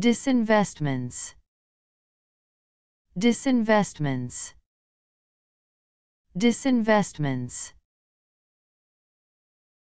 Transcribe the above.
disinvestments disinvestments disinvestments